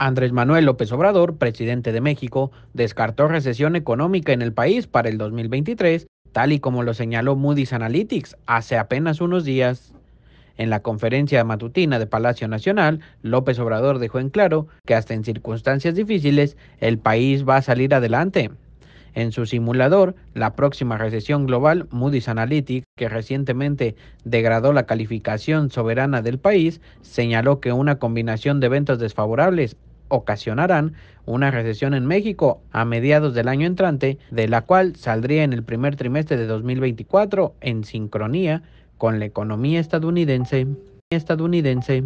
Andrés Manuel López Obrador, presidente de México, descartó recesión económica en el país para el 2023, tal y como lo señaló Moody's Analytics hace apenas unos días. En la conferencia matutina de Palacio Nacional, López Obrador dejó en claro que hasta en circunstancias difíciles el país va a salir adelante. En su simulador, la próxima recesión global, Moody's Analytics, que recientemente degradó la calificación soberana del país, señaló que una combinación de eventos desfavorables ocasionarán una recesión en México a mediados del año entrante, de la cual saldría en el primer trimestre de 2024 en sincronía con la economía estadounidense. estadounidense.